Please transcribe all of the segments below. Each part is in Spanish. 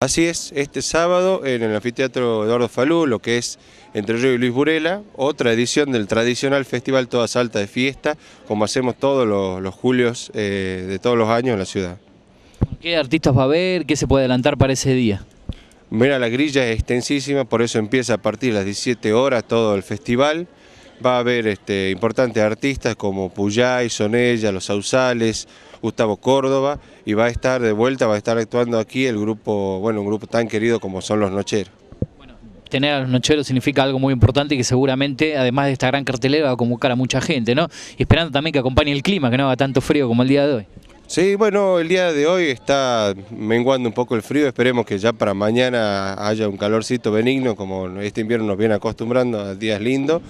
Así es, este sábado en el anfiteatro Eduardo Falú, lo que es Entre Río y Luis Burela, otra edición del tradicional Festival Toda Salta de Fiesta, como hacemos todos los, julios eh, de todos los años en la ciudad. ¿Qué artistas va a haber? ¿Qué se puede adelantar para ese día? Mira, la grilla es extensísima, por eso empieza a partir de las 17 horas todo el festival va a haber este, importantes artistas como y Sonella, Los Sausales, Gustavo Córdoba y va a estar de vuelta, va a estar actuando aquí el grupo, bueno, un grupo tan querido como son Los Nocheros. Bueno, Tener a los nocheros significa algo muy importante que seguramente, además de esta gran cartelera, va a convocar a mucha gente, ¿no? Y esperando también que acompañe el clima, que no haga tanto frío como el día de hoy. Sí, bueno, el día de hoy está menguando un poco el frío, esperemos que ya para mañana haya un calorcito benigno, como este invierno nos viene acostumbrando a días lindos.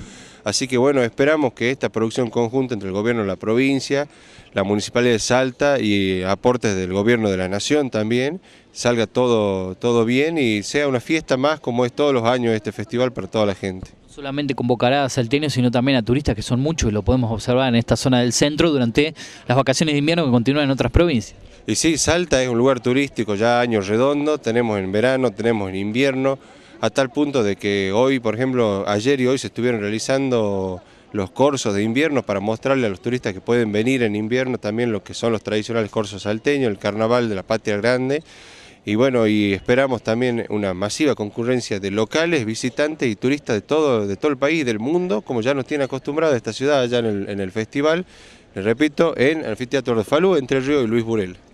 Así que bueno, esperamos que esta producción conjunta entre el gobierno de la provincia, la municipalidad de Salta y aportes del gobierno de la nación también, salga todo, todo bien y sea una fiesta más como es todos los años este festival para toda la gente No solamente convocará a salteños, sino también a turistas, que son muchos y lo podemos observar en esta zona del centro durante las vacaciones de invierno que continúan en otras provincias. Y sí, Salta es un lugar turístico ya año redondo, tenemos en verano, tenemos en invierno, a tal punto de que hoy, por ejemplo, ayer y hoy se estuvieron realizando los corsos de invierno para mostrarle a los turistas que pueden venir en invierno también lo que son los tradicionales corsos salteños, el carnaval de la Patria Grande. Y bueno, y esperamos también una masiva concurrencia de locales, visitantes y turistas de todo, de todo el país, del mundo, como ya nos tiene acostumbrado esta ciudad allá en el, festival, les repito, en el Anfiteatro de Falú, Entre el Río y Luis Burel.